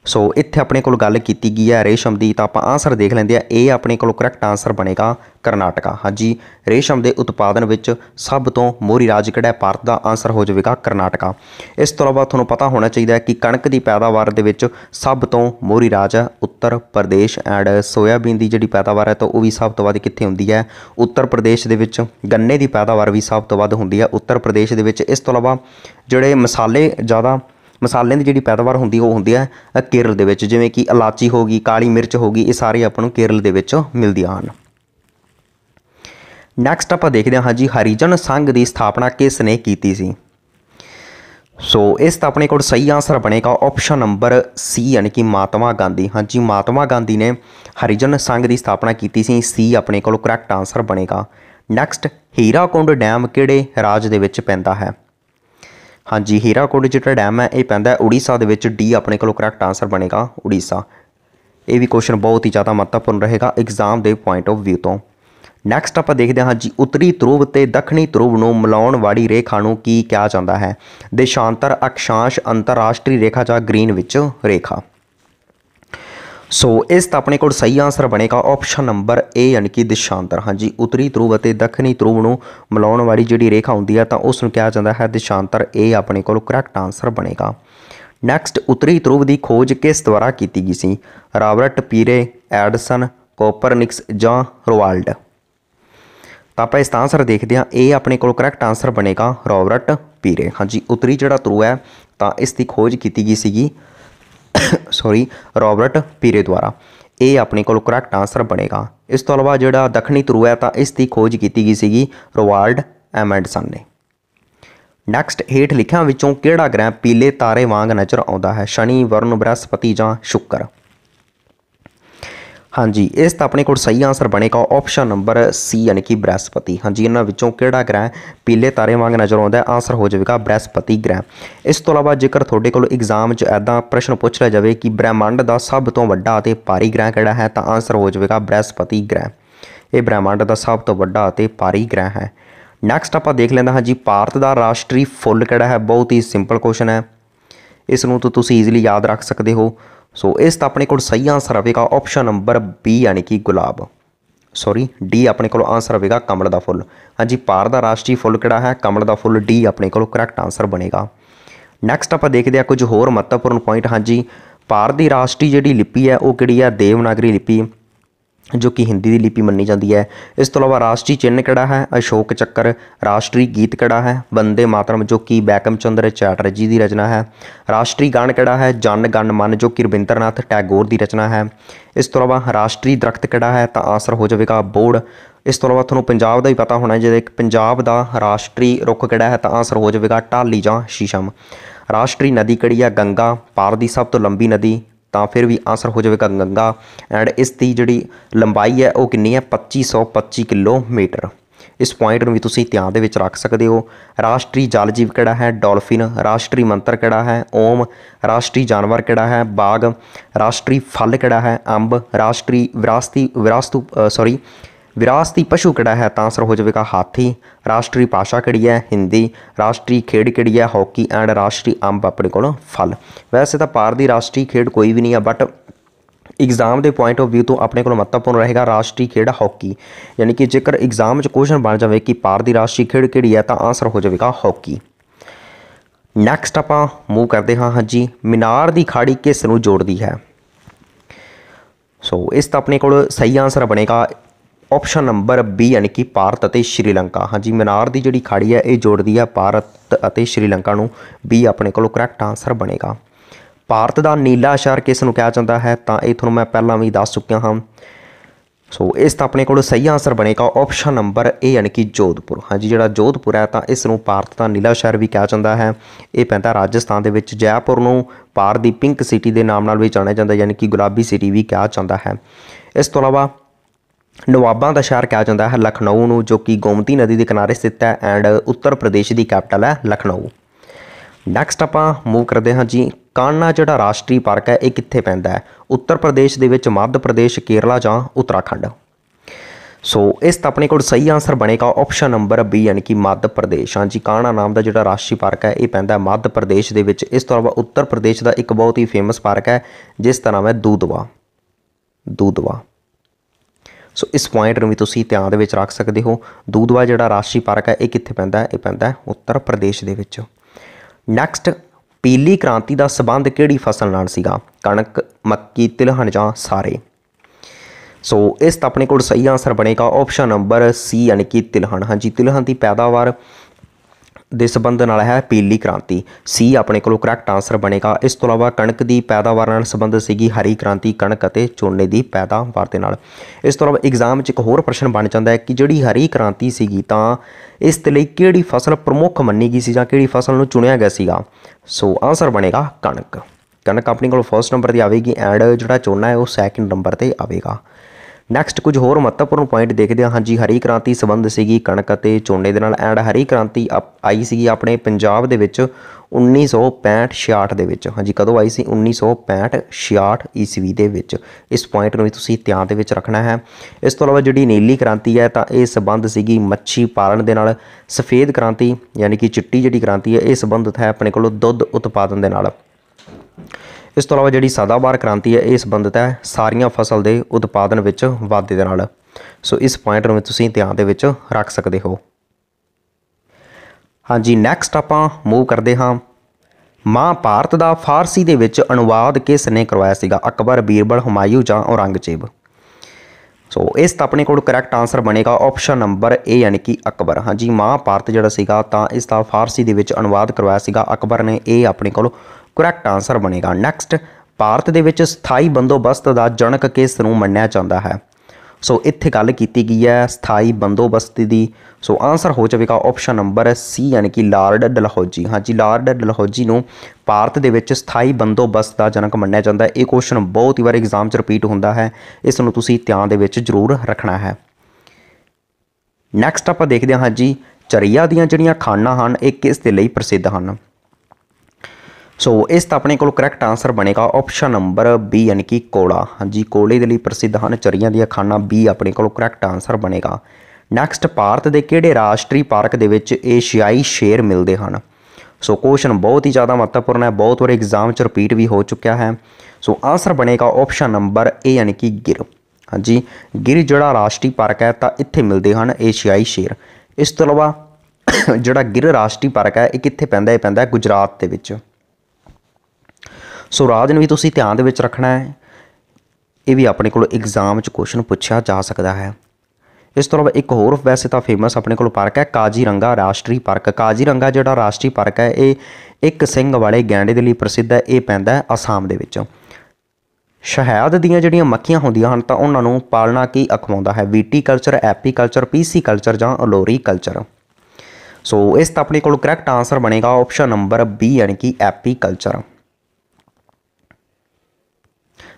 A: ਸੋ ਇੱਥੇ ਆਪਣੇ ਕੋਲ ਗੱਲ ਕੀਤੀ ਗਈ ਹੈ ਰੇਸ਼ਮ ਦੀ ਤਾਂ ਆਪਾਂ ਆਨਸਰ ਦੇਖ ਲੈਂਦੇ ਆ ਇਹ ਆਪਣੇ ਕੋਲ ਕਰੈਕਟ ਆਨਸਰ ਬਣੇਗਾ ਕਰਨਾਟਕਾ ਹਾਂਜੀ ਰੇਸ਼ਮ ਦੇ ਉਤਪਾਦਨ ਵਿੱਚ ਸਭ ਤੋਂ ਮੋਰੀ ਰਾਜ ਕਿਹੜਾ ਭਾਰਤ ਦਾ ਆਨਸਰ ਹੋ ਜਾਵੇਗਾ ਕਰਨਾਟਕਾ ਇਸ ਤੋਂ ਬਾਅਦ ਤੁਹਾਨੂੰ ਪਤਾ ਹੋਣਾ ਚਾਹੀਦਾ ਹੈ ਕਿ ਕਣਕ ਦੀ ਪੈਦਾਵਾਰ ਦੇ ਵਿੱਚ ਸਭ ਤੋਂ ਮੋਰੀ ਰਾਜ ਉੱਤਰ ਪ੍ਰਦੇਸ਼ ਐਂਡ ਸੋਇਆਬੀਨ ਦੀ ਜਿਹੜੀ ਪੈਦਾਵਾਰ ਹੈ ਤਾਂ ਉਹ ਵੀ ਸਭ ਤੋਂ ਵੱਧ ਕਿੱਥੇ ਹੁੰਦੀ ਹੈ ਉੱਤਰ ਪ੍ਰਦੇਸ਼ ਦੇ ਵਿੱਚ ਗੰਨੇ ਦੀ ਪੈਦਾਵਾਰ ਵੀ ਸਭ ਤੋਂ ਵੱਧ ਹੁੰਦੀ ਹੈ ਉੱਤਰ ਪ੍ਰਦੇਸ਼ ਦੇ ਵਿੱਚ ਇਸ ਤੋਂ ਇਲਾਵਾ ਜਿਹੜੇ ਮਸਾਲੇ ਜ਼ਿਆਦਾ ਮਸਾਲਿਆਂ ਦੀ ਜਿਹੜੀ ਪੈਦਾਵਾਰ ਹੁੰਦੀ ਉਹ ਹੁੰਦੀ ਹੈ ਕੇਰਲ ਦੇ ਵਿੱਚ ਜਿਵੇਂ ਕਿ ਇਲਾਚੀ ਹੋ ਗਈ ਕਾਲੀ ਮਿਰਚ ਹੋ ਗਈ ਇਹ ਸਾਰੇ ਆਪਾਂ ਨੂੰ ਕੇਰਲ ਦੇ ਵਿੱਚ ਮਿਲਦੀਆਂ ਹਨ ਨੈਕਸਟ ਆਪਾਂ ਦੇਖਦੇ ਹਾਂ ਜੀ ਹਰੀਜਨ ਸੰਘ ਦੀ ਸਥਾਪਨਾ ਕਿਸ ਨੇ ਕੀਤੀ ਸੀ ਸੋ ਇਸ ਦਾ ਆਪਣੇ ਕੋਲ ਸਹੀ ਆਨਸਰ ਬਣੇਗਾ ਆਪਸ਼ਨ ਨੰਬਰ ਸੀ ਯਾਨੀ ਕਿ ਮਹਾਤਮਾ ਗਾਂਧੀ ਹਾਂਜੀ ਮਹਾਤਮਾ ਗਾਂਧੀ ਨੇ ਹਰੀਜਨ ਸੰਘ ਦੀ ਸਥਾਪਨਾ ਕੀਤੀ ਸੀ ਸੀ ਆਪਣੇ ਕੋਲ ਕਰੈਕਟ ਆਨਸਰ ਬਣੇਗਾ ਨੈਕਸਟ ਹੀਰਾਕੁੰਡ ਡੈਮ ਕਿਹੜੇ ਰਾਜ ਦੇ ਵਿੱਚ ਪੈਂਦਾ ਹੈ ਹਾਂਜੀ ਹੀਰਾਕੋਡ ਜਿਹੜਾ ਡੈਮ ਹੈ ਇਹ ਪੈਂਦਾ ਉੜੀਸਾ ਦੇ ਵਿੱਚ ਡੀ ਆਪਣੇ ਕੋਲ ਕਰੈਕਟ ਆਨਸਰ ਬਣੇਗਾ ਉੜੀਸਾ ਇਹ ਵੀ ਕੁਐਸਚਨ ਬਹੁਤ ਹੀ ਜ਼ਿਆਦਾ ਮਹੱਤਵਪੂਰਨ ਰਹੇਗਾ ਐਗਜ਼ਾਮ ਦੇ ਪੁਆਇੰਟ ਆਫ View ਤੋਂ ਨੈਕਸਟ ਆਪਾਂ ਦੇਖਦੇ ਹਾਂ ਜੀ ਉੱਤਰੀ ਧਰੁਵ ਤੇ ਦੱਖਣੀ ਧਰੁਵ ਨੂੰ ਮਿਲਾਉਣ ਵਾਲੀ ਰੇਖਾ ਨੂੰ ਕੀ ਕਿਹਾ ਜਾਂਦਾ ਹੈ ਦੇਸ਼ਾਂਤਰ ਅਕਸ਼ਾਂਸ਼ ਅੰਤਰਰਾਸ਼ਟਰੀ ਰੇਖਾ ਜਾਂ ਗ੍ਰੀਨ ਵਿੱਚ ਰੇਖਾ ਸੋ ਇਸ ਤਾਂ ਆਪਣੇ ਕੋਲ ਸਹੀ ਆਨਸਰ ਬਣੇਗਾ ਆਪਸ਼ਨ ਨੰਬਰ A ਯਾਨੀ ਕਿ ਦਿਸ਼ਾਂਤਰ ਹਾਂਜੀ ਉੱਤਰੀ ਧਰੂਵ ਅਤੇ ਦੱਖਣੀ ਧਰੂਵ ਨੂੰ ਮਿਲਾਉਣ ਵਾਲੀ ਜਿਹੜੀ ਰੇਖਾ ਹੁੰਦੀ ਹੈ ਤਾਂ ਉਸ ਨੂੰ ਕਿਹਾ ਜਾਂਦਾ ਹੈ ਦਿਸ਼ਾਂਤਰ ਏ ਆਪਣੇ ਕੋਲ ਕਰੈਕਟ ਆਨਸਰ ਬਣੇਗਾ ਨੈਕਸਟ ਉੱਤਰੀ ਧਰੂਵ ਦੀ ਖੋਜ ਕਿਸ ਦੁਆਰਾ ਕੀਤੀ ਗਈ ਸੀ ਰਾਬਰਟ ਪੀਰੇ ਐਡਸਨ ਕੋਪਰਨਿਕਸ ਜਾਂ ਰੋਵਾਲਡ ਤਾਂ ਆਪਾਂ ਇਸ ਦਾ ਆਨਸਰ ਦੇਖਦੇ ਹਾਂ ਇਹ ਆਪਣੇ ਕੋਲ ਕਰੈਕਟ ਆਨਸਰ ਬਣੇਗਾ ਰਾਬਰਟ ਪੀਰੇ ਹਾਂਜੀ ਉਤਰੀ ਜਿਹੜਾ ਧਰੂਵ ਹੈ ਤਾਂ ਇਸ ਦੀ ਖੋਜ ਕੀਤੀ ਗਈ ਸੀਗੀ ਸੌਰੀ ਰੌਬਰਟ ਪੀਰੇ ਦੁਆਰਾ ਇਹ ਆਪਣੇ ਕੋਲ ਕਰੈਕਟ ਆਨਸਰ ਬਣੇਗਾ ਇਸ ਤੋਂ ਇਲਾਵਾ ਜਿਹੜਾ ਦੱਖਣੀ ਧਰੂ ਹੈ ਤਾਂ ਇਸ ਦੀ ਖੋਜ ਕੀਤੀ ਗਈ ਸੀਗੀ ਰੋਵਾਲਡ ਐਮੈਂਡਸਨ ਨੇ ਨੈਕਸਟ ਹੇਠ ਲਿਖਿਆਂ ਵਿੱਚੋਂ ਕਿਹੜਾ ਗ੍ਰਹਿ ਪੀਲੇ ਤਾਰੇ ਵਾਂਗ ਨਜ਼ਰ ਆਉਂਦਾ ਹੈ ਸ਼ਨੀ ਵਰਨ ਬ੍ਰਹਸਪਤੀ ਜਾਂ ਸ਼ੁੱਕਰ ਹਾਂਜੀ ਇਸ ਤਾਂ ਆਪਣੇ ਕੋਲ ਸਹੀ ਆਨਸਰ ਬਣੇਗਾ ਆਪਸ਼ਨ ਨੰਬਰ ਸੀ ਯਾਨੀ ਕਿ ਬ੍ਰਹਿਸਪਤੀ ਹਾਂਜੀ ਇਹਨਾਂ ਵਿੱਚੋਂ ਕਿਹੜਾ ਗ੍ਰਹਿ ਪੀਲੇ ਤਾਰੇ ਵਾਂਗ ਨਜ਼ਰ ਆਉਂਦਾ ਆਨਸਰ ਹੋ ਜਾਵੇਗਾ ਬ੍ਰਹਿਸਪਤੀ ਗ੍ਰਹਿ ਇਸ ਤੋਂ ਇਲਾਵਾ ਜੇਕਰ ਤੁਹਾਡੇ ਕੋਲ ਐਗਜ਼ਾਮ 'ਚ ਐਦਾਂ ਪ੍ਰਸ਼ਨ ਪੁੱਛ ਲਿਆ ਜਾਵੇ ਕਿ ਬ੍ਰਹਿਮੰਡ ਦਾ ਸਭ ਤੋਂ ਵੱਡਾ ਅਤੇ ਭਾਰੀ ਗ੍ਰਹਿ ਕਿਹੜਾ ਹੈ ਤਾਂ ਆਨਸਰ ਹੋ ਜਾਵੇਗਾ ਬ੍ਰਹਿਸਪਤੀ ਗ੍ਰਹਿ ਇਹ ਬ੍ਰਹਿਮੰਡ ਦਾ ਸਭ ਤੋਂ ਵੱਡਾ ਅਤੇ ਭਾਰੀ ਗ੍ਰਹਿ ਹੈ ਨੈਕਸਟ ਆਪਾਂ ਦੇਖ ਲੈਂਦਾ ਹਾਂ ਜੀ ਭਾਰਤ ਦਾ ਰਾਸ਼ਟਰੀ ਫੁੱਲ ਕਿਹੜਾ ਹੈ ਬਹੁਤ ਹੀ ਸਿੰਪਲ ਕੁਐਸਚਨ ਹੈ ਇਸ ਨੂੰ ਤਾਂ ਤੁਸੀਂ ਈਜ਼ੀਲੀ ਯਾਦ ਰੱਖ ਸਕਦੇ ਹੋ ਸੋ ਇਸ ਦਾ ਆਪਣੇ ਕੋਲ ਸਹੀ ਆਨਸਰ ਆਵੇਗਾ ਆਪਸ਼ਨ ਨੰਬਰ B ਯਾਨੀ ਕਿ ਗੁਲਾਬ ਸੌਰੀ D ਆਪਣੇ ਕੋਲ ਆਨਸਰ ਆਵੇਗਾ ਕਮਲ ਦਾ ਫੁੱਲ ਹਾਂਜੀ ਪਾਰ ਦਾ ਰਾਸ਼ਟਰੀ ਫੁੱਲ ਕਿਹੜਾ ਹੈ ਕਮਲ ਦਾ ਫੁੱਲ D ਆਪਣੇ ਕੋਲ ਕਰੈਕਟ ਆਨਸਰ ਬਣੇਗਾ ਨੈਕਸਟ ਆਪਾਂ ਦੇਖਦੇ ਹਾਂ ਕੁਝ ਹੋਰ ਮਹੱਤਵਪੂਰਨ ਪੁਆਇੰਟ ਹਾਂਜੀ ਪਾਰ ਦੀ ਰਾਸ਼ਟਰੀ ਜਿਹੜੀ ਲਿਪੀ ਹੈ ਉਹ ਕਿਹੜੀ ਹੈ ਦੇਵਨਾਗਰੀ ਲਿਪੀ ਜੋ ਕਿ ਹਿੰਦੀ ਦੀ ਲਿਪੀ ਮੰਨੀ ਜਾਂਦੀ ਹੈ ਇਸ ਤੋਂ ਇਲਾਵਾ ਰਾਸ਼ਟਰੀ ਚਿੰਨ੍ਹ ਕਿਹੜਾ ਹੈ ਅਸ਼ੋਕ ਚੱਕਰ ਰਾਸ਼ਟਰੀ ਗੀਤ ਕਿਹੜਾ ਹੈ ਬੰਦੇ ਮਾਤਰਮ ਜੋ ਕਿ ਬੈਕਮ ਚੰਦਰ ਚੈਟਰਜੀ ਦੀ ਰਚਨਾ ਹੈ ਰਾਸ਼ਟਰੀ ਗਾਣ ਕਿਹੜਾ ਹੈ ਜਨ ਗਣ ਮਨ ਜੋ ਕਿ ਰਵਿੰਦਰਨਾਥ ਟੈਗੋਰ ਦੀ ਰਚਨਾ ਹੈ ਇਸ ਤੋਂ ਇਲਾਵਾ ਰਾਸ਼ਟਰੀ ਦਰਖਤ ਕਿਹੜਾ ਹੈ ਤਾਂ ਆਸਰ ਹੋ ਜਾਵੇਗਾ ਬੋੜ ਇਸ ਤੋਂ ਇਲਾਵਾ ਤੁਹਾਨੂੰ ਪੰਜਾਬ ਦਾ ਹੀ ਪਤਾ ਹੋਣਾ ਜਿਹਦੇ ਪੰਜਾਬ ਦਾ ਰਾਸ਼ਟਰੀ ਰੁੱਖ ਕਿਹੜਾ ਹੈ ਤਾਂ ਆਸਰ ਹੋ ਜਾਵੇਗਾ ਟਾਲੀ ਜਾਂ ਸ਼ੀਸ਼ਮ ਰਾਸ਼ਟਰੀ ਨਦੀ ਕਿਹੜੀ ਹੈ ਗੰਗਾ ਪਾਰ ਦੀ ਸਭ ਤੋਂ ਲੰਬੀ ਨਦੀ ਤਾਂ ਫਿਰ ਵੀ ਆਨਸਰ ਹੋ ਜਾਵੇਗਾ ਗੰਗਾ ਐਂਡ ਇਸ ਦੀ ਜਿਹੜੀ ਲੰਬਾਈ ਹੈ ਉਹ ਕਿੰਨੀ ਹੈ 2525 ਕਿਲੋਮੀਟਰ ਇਸ ਪੁਆਇੰਟ ਨੂੰ ਵੀ ਤੁਸੀਂ ਧਿਆਨ ਦੇ ਵਿੱਚ ਰੱਖ ਸਕਦੇ ਹੋ ਰਾਸ਼ਟਰੀ ਜਲ ਜੀਵ ਕਿਹੜਾ ਹੈ ਡਾਲਫਿਨ ਰਾਸ਼ਟਰੀ ਮੰਤਰ ਕਿਹੜਾ ਹੈ ਓਮ ਰਾਸ਼ਟਰੀ ਜਾਨਵਰ ਕਿਹੜਾ ਹੈ ਬਾਗ ਰਾਸ਼ਟਰੀ ਫਲ ਕਿਹੜਾ ਹੈ ਅੰਬ ਰਾਸ਼ਟਰੀ ਵਿਰਾਸਤੀ ਵਿਰਾਸਤੂ ਸੌਰੀ ਵਿਰਾਸਤੀ ਪਸ਼ੂ ਕਿਹੜਾ ਹੈ ਤਾਂ ਆਨਸਰ ਹੋ ਜਾਵੇਗਾ ਹਾਥੀ ਰਾਸ਼ਟਰੀ ਭਾਸ਼ਾ ਕਿਹੜੀ ਹੈ ਹਿੰਦੀ ਰਾਸ਼ਟਰੀ ਖੇਡ ਕਿਹੜੀ ਹੈ ਹਾਕੀ ਐਂਡ ਰਾਸ਼ਟਰੀ ਅੰਬ ਆਪਣੇ ਕੋਲ ਫਲ ਵੈਸੇ ਤਾਂ ਪਾਰ ਦੀ ਰਾਸ਼ਟਰੀ ਖੇਡ ਕੋਈ ਵੀ ਨਹੀਂ ਹੈ ਬਟ ਇਗਜ਼ਾਮ ਦੇ ਪੁਆਇੰਟ ਆਫ View ਤੋਂ ਆਪਣੇ ਕੋਲ ਮਹੱਤਵਪੂਰਨ ਰਹੇਗਾ ਰਾਸ਼ਟਰੀ ਖੇਡ ਹਾਕੀ ਯਾਨੀ ਕਿ ਜੇਕਰ ਇਗਜ਼ਾਮ 'ਚ ਕੁਐਸਚਨ ਬਣ ਜਾਵੇ ਕਿ ਪਾਰ ਦੀ ਰਾਸ਼ਟਰੀ ਖੇਡ ਕਿਹੜੀ ਹੈ ਤਾਂ ਆਨਸਰ ਹੋ ਜਾਵੇਗਾ ਹਾਕੀ ਨੈਕਸਟ ਆਪਾਂ ਮੂਵ ਕਰਦੇ ਹਾਂ ਹਾਂਜੀ ਮਿਨਾਰ ਦੀ ਖਾੜੀ ਕਿਸ ਨੂੰ ਜੋੜਦੀ ਹੈ ਸੋ ਇਸ ਤਾਂ ਆਪਣੇ ਕੋਲ ਸਹੀ ਆਨਸਰ ਬਣੇਗਾ ਆਪਸ਼ਨ ਨੰਬਰ ਬੀ ਯਾਨੀ ਕਿ ਭਾਰਤ ਅਤੇ ਸ਼੍ਰੀਲੰਕਾ ਹਾਂਜੀ ਮਨਾਰ ਦੀ ਜਿਹੜੀ ਖਾੜੀ ਹੈ ਇਹ ਜੋੜਦੀ ਹੈ ਭਾਰਤ ਅਤੇ ਸ਼੍ਰੀਲੰਕਾ ਨੂੰ ਬੀ ਆਪਣੇ ਕੋਲੋਂ ਕਰੈਕਟ ਆਨਸਰ ਬਣੇਗਾ ਭਾਰਤ ਦਾ ਨੀਲਾ ਸ਼ਹਿਰ ਕਿਸ ਨੂੰ ਕਿਹਾ ਜਾਂਦਾ ਹੈ ਤਾਂ ਇਹ ਤੁਹਾਨੂੰ ਮੈਂ ਪਹਿਲਾਂ ਵੀ ਦੱਸ ਚੁੱਕਿਆ ਹਾਂ ਸੋ ਇਸ ਤਾਂ ਆਪਣੇ ਕੋਲ ਸਹੀ ਆਨਸਰ ਬਣੇਗਾ ਆਪਸ਼ਨ ਨੰਬਰ ਏ ਯਾਨੀ ਕਿ ਜੋਧਪੁਰ ਹਾਂਜੀ ਜਿਹੜਾ ਜੋਧਪੁਰ ਹੈ ਤਾਂ ਇਸ ਨੂੰ ਭਾਰਤ ਦਾ ਨੀਲਾ ਸ਼ਹਿਰ ਵੀ ਕਿਹਾ ਜਾਂਦਾ ਹੈ ਇਹ ਪੈਂਦਾ ਰਾਜਸਥਾਨ ਦੇ ਵਿੱਚ ਜੈਪੁਰ ਨੂੰ ਪਾਰ ਦੀ ਪਿੰਕ ਸਿਟੀ ਦੇ ਨਾਮ ਨਾਲ ਵੀ ਜਾਣਿਆ ਜਾਂਦਾ ਯਾਨੀ ਕਿ ਗੁਲਾਬੀ ਸਿਟੀ ਵੀ ਕਿਹਾ ਜਾਂਦਾ ਹੈ ਇਸ ਤੋਂ ਇਲਾਵਾ ਨਵਾਬਾਂ ਦਾ ਸ਼ਹਿਰ ਕਿਹਾ ਜਾਂਦਾ ਹੈ ਲਖਨਊ ਨੂੰ ਜੋ ਕਿ ਗੋਮਤੀ ਨਦੀ ਦੇ ਕਿਨਾਰੇ ਸਥਿਤ ਹੈ ਐਂਡ ਉੱਤਰ ਪ੍ਰਦੇਸ਼ ਦੀ ਕੈਪੀਟਲ ਹੈ ਲਖਨਊ ਨੈਕਸਟ ਆਪਾਂ ਮੂਵ ਕਰਦੇ ਹਾਂ ਜੀ ਕਾਨਾ ਜਿਹੜਾ ਰਾਸ਼ਟਰੀ ਪਾਰਕ ਹੈ ਇਹ ਕਿੱਥੇ ਪੈਂਦਾ ਹੈ ਉੱਤਰ ਪ੍ਰਦੇਸ਼ ਦੇ ਵਿੱਚ ਮੱਧ ਪ੍ਰਦੇਸ਼ ਕੇਰਲਾ ਜਾਂ ਉੱਤਰਾਖੰਡ ਸੋ ਇਸ ਤਾਂ ਆਪਣੇ ਕੋਲ ਸਹੀ ਆਨਸਰ ਬਣੇਗਾ ਆਪਸ਼ਨ ਨੰਬਰ ਬੀ ਯਾਨੀ ਕਿ ਮੱਧ ਪ੍ਰਦੇਸ਼ ਹਾਂ ਜੀ ਕਾਨ੍ਹਾ ਨਾਮ ਦਾ ਜਿਹੜਾ ਰਾਸ਼ਟਰੀ ਪਾਰਕ ਹੈ ਇਹ ਪੈਂਦਾ ਮੱਧ ਪ੍ਰਦੇਸ਼ ਦੇ ਵਿੱਚ ਇਸ ਤੋਂ ਇਲਾਵਾ ਉੱਤਰ ਪ੍ਰਦੇਸ਼ ਦਾ ਇੱਕ ਬਹੁਤ ਹੀ ਫੇਮਸ ਪਾਰਕ ਹੈ ਜਿਸ ਦਾ ਨਾਮ ਹੈ ਦੂਦਵਾ ਦੂਦਵਾ ਸੋ ਇਸ ਪੁਆਇੰਟ ਨੂੰ ਵੀ ਤੁਸੀਂ ਧਿਆਨ ਦੇ ਵਿੱਚ ਰੱਖ ਸਕਦੇ ਹੋ ਦੂਦਵਾ ਜਿਹੜਾ ਰਾਸ਼ਟਰੀ ਪਾਰਕ ਹੈ ਇਹ ਕਿੱਥੇ ਪੈਂਦਾ ਹੈ ਇਹ ਪੈਂਦਾ ਹੈ ਉੱਤਰ ਪ੍ਰਦੇਸ਼ ਦੇ ਵਿੱਚ ਨੈਕਸਟ ਪੀਲੀ ਕ੍ਰਾਂਤੀ ਦਾ ਸਬੰਧ ਕਿਹੜੀ ਫਸਲ ਨਾਲ ਸੀਗਾ ਕਣਕ ਮੱਕੀ ਤਿਲਹਣ ਜਾਂ ਸਾਰੇ ਸੋ ਇਸ ਤਾਂ ਆਪਣੇ ਕੋਲ ਸਹੀ ਆਨਸਰ ਬਣੇਗਾ ਆਪਸ਼ਨ ਨੰਬਰ ਸੀ ਯਾਨੀ ਕਿ ਤਿਲਹਣ ਹਾਂਜੀ ਤਿਲਹਣ ਦੀ ਪੈਦਾਵਾਰ ਦੇ ਸੰਬੰਧ ਨਾਲ ਹੈ ਪੀਲੀ ਕ੍ਰਾਂਤੀ ਸੀ ਆਪਣੇ ਕੋਲ ਕਰੈਕਟ ਆਨਸਰ ਬਣੇਗਾ ਇਸ ਤੋਂ ਇਲਾਵਾ ਕਣਕ ਦੀ ਪੈਦਾਵਾਰ ਨਾਲ ਸੰਬੰਧ ਸੀਗੀ ਹਰੀ ਕ੍ਰਾਂਤੀ ਕਣਕ ਅਤੇ ਝੋਨੇ ਦੀ ਪੈਦਾਵਾਰ ਦੇ ਨਾਲ ਇਸ ਤੋਂ ਇਲਾਵਾ ਐਗਜ਼ਾਮ 'ਚ ਇੱਕ ਹੋਰ ਪ੍ਰਸ਼ਨ ਬਣ ਜਾਂਦਾ ਹੈ ਕਿ ਜਿਹੜੀ ਹਰੀ ਕ੍ਰਾਂਤੀ ਸੀਗੀ ਤਾਂ ਇਸ ਤੇ ਲਈ ਕਿਹੜੀ ਫਸਲ ਪ੍ਰਮੁੱਖ ਮੰਨੀ ਗਈ ਸੀ ਜਾਂ ਕਿਹੜੀ ਫਸਲ ਨੂੰ ਚੁਣਿਆ ਗਿਆ ਸੀਗਾ ਸੋ ਆਨਸਰ ਬਣੇਗਾ ਕਣਕ ਕਣਕ ਆਪਣੀ ਕੋਲ ਫਰਸਟ ਨੰਬਰ ਤੇ ਆਵੇਗੀ ਐਂਡ ਜਿਹੜਾ ਝੋਨਾ ਹੈ ਉਹ ਸੈਕਿੰਡ ਨੰਬਰ ਤੇ ਆਵੇਗਾ ਨੈਕਸਟ ਕੁਝ ਹੋਰ ਮਹੱਤਵਪੂਰਨ ਪੁਆਇੰਟ ਦੇਖਦੇ ਹਾਂ ਹਾਂਜੀ ਹਰੀ ਕ੍ਰਾਂਤੀ ਸੰਬੰਧ ਸੀਗੀ ਕਣਕ ਅਤੇ ਝੋਨੇ ਦੇ ਨਾਲ ਐਂਡ ਹਰੀ ਕ੍ਰਾਂਤੀ ਆਈ ਸੀਗੀ ਆਪਣੇ ਪੰਜਾਬ ਦੇ ਵਿੱਚ 1965-66 ਦੇ ਵਿੱਚ ਹਾਂਜੀ ਕਦੋਂ ਆਈ ਸੀ 1965-66 ਈਸਵੀ ਦੇ ਵਿੱਚ ਇਸ ਪੁਆਇੰਟ ਨੂੰ ਵੀ ਤੁਸੀਂ ਧਿਆਨ ਦੇ ਵਿੱਚ ਰੱਖਣਾ ਹੈ ਇਸ ਤੋਂ ਇਲਾਵਾ ਜਿਹੜੀ ਨੀਲੀ ਕ੍ਰਾਂਤੀ ਹੈ ਤਾਂ ਇਹ ਸੰਬੰਧ ਸੀਗੀ ਮੱਛੀ ਪਾਲਣ ਦੇ ਨਾਲ ਸਫੇਦ ਕ੍ਰਾਂਤੀ ਯਾਨੀ ਕਿ ਚਿੱਟੀ ਜਿਹੜੀ ਕ੍ਰਾਂਤੀ ਹੈ ਇਹ ਸੰਬੰਧਤ ਹੈ ਆਪਣੇ ਕੋਲੋਂ ਦੁੱਧ ਉਤਪਾਦਨ ਦੇ ਨਾਲ ਇਸ ਤੋਂ ਇਲਾਵਾ ਜਿਹੜੀ ਸਦਾਬਾਰ ਕ੍ਰਾਂਤੀ ਹੈ ਇਹ ਸੰਬੰਧਿਤ ਹੈ ਸਾਰੀਆਂ ਫਸਲ ਦੇ ਉਤਪਾਦਨ ਵਿੱਚ ਵਾਧੇ ਦੇ ਨਾਲ ਸੋ ਇਸ ਪੁਆਇੰਟ ਨੂੰ ਤੁਸੀਂ ਧਿਆਨ ਦੇ ਵਿੱਚ ਰੱਖ ਸਕਦੇ ਹੋ ਹਾਂਜੀ ਨੈਕਸਟ ਆਪਾਂ ਮੂਵ ਕਰਦੇ ਹਾਂ ਮਾਂ ਭਾਰਤ ਦਾ ਫਾਰਸੀ ਦੇ ਵਿੱਚ ਅਨੁਵਾਦ ਕਿਸ ਨੇ ਕਰਵਾਇਆ ਸੀਗਾ ਅਕਬਰ ਬੀਰਬਲ ਹਮਾਇੂ ਜਾਂ ਔਰੰਗਜ਼ੇਬ ਸੋ ਇਸ ਤਾਂ ਆਪਣੇ ਕੋਲ ਕਰੈਕਟ ਆਨਸਰ ਬਣੇਗਾ ਆਪਸ਼ਨ ਨੰਬਰ A ਯਾਨੀ ਕਿ ਅਕਬਰ ਹਾਂਜੀ ਮਾਂ ਭਾਰਤ ਜਿਹੜਾ ਸੀਗਾ ਤਾਂ ਇਸ ਦਾ ਫਾਰਸੀ ਦੇ ਵਿੱਚ ਅਨੁਵਾਦ ਕਰਵਾਇਆ ਸੀਗਾ ਅਕਬਰ ਨੇ ਇਹ ਆਪਣੇ ਕੋਲ ਕਰੈਕਟ ਆਨਸਰ ਬਣੇਗਾ ਨੈਕਸਟ ਭਾਰਤ ਦੇ ਵਿੱਚ ਸਥਾਈ ਬੰਦੋਬਸਤ ਦਾ ਜਨਕ ਕਿਸ ਨੂੰ ਮੰਨਿਆ ਜਾਂਦਾ ਹੈ ਸੋ ਇੱਥੇ ਗੱਲ ਕੀਤੀ ਗਈ ਹੈ ਸਥਾਈ ਬੰਦੋਬਸਤ ਦੀ ਸੋ ਆਨਸਰ ਹੋ ਜਾਵੇਗਾ ਆਪਸ਼ਨ ਨੰਬਰ ਸੀ ਯਾਨੀ ਕਿ ਲਾਰਡ ਡਲਹੌਜੀ ਹਾਂਜੀ ਲਾਰਡ ਡਲਹੌਜੀ ਨੂੰ ਭਾਰਤ ਦੇ ਵਿੱਚ ਸਥਾਈ ਬੰਦੋਬਸਤ ਦਾ ਜਨਕ ਮੰਨਿਆ ਜਾਂਦਾ ਹੈ ਇਹ ਕੁਐਸਚਨ ਬਹੁਤ ਹੀ ਵਾਰ ਐਗਜ਼ਾਮ 'ਚ ਰਿਪੀਟ ਹੁੰਦਾ ਹੈ ਇਸ ਨੂੰ ਤੁਸੀਂ ਧਿਆਨ ਦੇ ਵਿੱਚ ਜ਼ਰੂਰ ਰੱਖਣਾ ਹੈ ਨੈਕਸਟ ਆਪਾਂ ਦੇਖਦੇ ਹਾਂ ਜੀ ਚਰੀਆ ਦੀਆਂ ਜਿਹੜੀਆਂ ਖਾਨਾਂ ਹਨ ਇਹ ਕਿਸ ਦੇ ਲਈ ਪ੍ਰਸਿੱਧ ਹਨ ਸੋ ਇਸ ਤਾਂ ਆਪਣੇ ਕੋਲ ਕਰੈਕਟ ਆਨਸਰ ਬਣੇਗਾ ਆਪਸ਼ਨ ਨੰਬਰ ਬੀ ਯਾਨੀ ਕਿ ਕੋਲਾ ਹਾਂਜੀ ਕੋਲੇ ਦੇ ਲਈ ਪ੍ਰਸਿੱਧ ਹਨ ਚਰੀਆਂ ਦੀਆਂ ਖਾਣਾ ਬੀ ਆਪਣੇ ਕੋਲ ਕਰੈਕਟ ਆਨਸਰ ਬਣੇਗਾ ਨੈਕਸਟ ਭਾਰਤ ਦੇ ਕਿਹੜੇ ਰਾਸ਼ਟਰੀ ਪਾਰਕ ਦੇ ਵਿੱਚ ਏਸ਼ੀਆਈ ਸ਼ੇਰ ਮਿਲਦੇ ਹਨ ਸੋ ਕੁਐਸਚਨ ਬਹੁਤ ਹੀ ਜ਼ਿਆਦਾ ਮਹੱਤਵਪੂਰਨ ਹੈ ਬਹੁਤ ਵਾਰ ਐਗਜ਼ਾਮ 'ਚ ਰਿਪੀਟ ਵੀ ਹੋ ਚੁੱਕਿਆ ਹੈ ਸੋ ਆਨਸਰ ਬਣੇਗਾ ਆਪਸ਼ਨ ਨੰਬਰ ਏ ਯਾਨੀ ਕਿ ਗਿਰ ਹਾਂਜੀ ਗਿਰ ਜਿਹੜਾ ਰਾਸ਼ਟਰੀ ਪਾਰਕ ਹੈ ਤਾਂ ਇੱਥੇ ਮਿਲਦੇ ਹਨ ਏਸ਼ੀਆਈ ਸ਼ੇਰ ਇਸ ਤੋਂ ਇਲਾਵਾ ਜਿਹੜਾ ਗਿਰ ਰਾਸ਼ਟਰੀ ਪਾਰਕ ਹੈ ਇਹ ਕਿੱਥੇ ਪੈਂਦਾ ਹੈ ਪੈਂਦਾ ਗੁਜਰਾਤ ਦੇ ਵਿੱਚ ਸੋ ਰਾਜ ਨੂੰ ਵੀ ਤੁਸੀਂ ਧਿਆਨ ਦੇ ਵਿੱਚ ਰੱਖਣਾ ਹੈ ਇਹ ਵੀ ਆਪਣੇ ਕੋਲ ਐਗਜ਼ਾਮ 'ਚ ਕੁਐਸਚਨ ਪੁੱਛਿਆ ਜਾ ਸਕਦਾ ਹੈ ਇਸ ਤੋਂ ਇਲਾਵਾ ਇੱਕ ਹੋਰ ਵੈਸੇ ਤਾਂ ਫੇਮਸ ਆਪਣੇ ਕੋਲ ਪਾਰਕ ਹੈ ਕਾਜੀਰੰਗਾ ਰਾਸ਼ਟਰੀ ਪਾਰਕ ਕਾਜੀਰੰਗਾ ਜਿਹੜਾ ਰਾਸ਼ਟਰੀ ਪਾਰਕ ਹੈ ਇਹ ਇੱਕ ਸਿੰਘ ਵਾਲੇ ਗੈਂਡੇ ਦੇ ਲਈ ਪ੍ਰਸਿੱਧ ਹੈ ਇਹ ਪੈਂਦਾ ਹੈ ਅਸਾਮ ਦੇ ਵਿੱਚ ਸ਼ਹਿਦ ਦੀਆਂ ਜਿਹੜੀਆਂ ਮੱਖੀਆਂ ਹੁੰਦੀਆਂ ਹਨ ਤਾਂ ਉਹਨਾਂ ਨੂੰ ਪਾਲਣਾ ਕੀ ਅਖਵਾਉਂਦਾ ਹੈ viticulture apiculture pisciculture ਜਾਂ ਅਲੋਰੀ ਕਲਚਰ ਸੋ ਇਸ ਤਾਂ ਆਪਣੇ ਕੋਲ ਕਰੈਕਟ ਆਨਸਰ ਬਣੇਗਾ ਆਪਸ਼ਨ ਨੰਬਰ ਬੀ ਯਾਨੀ ਕਿ ਕਲਚਰ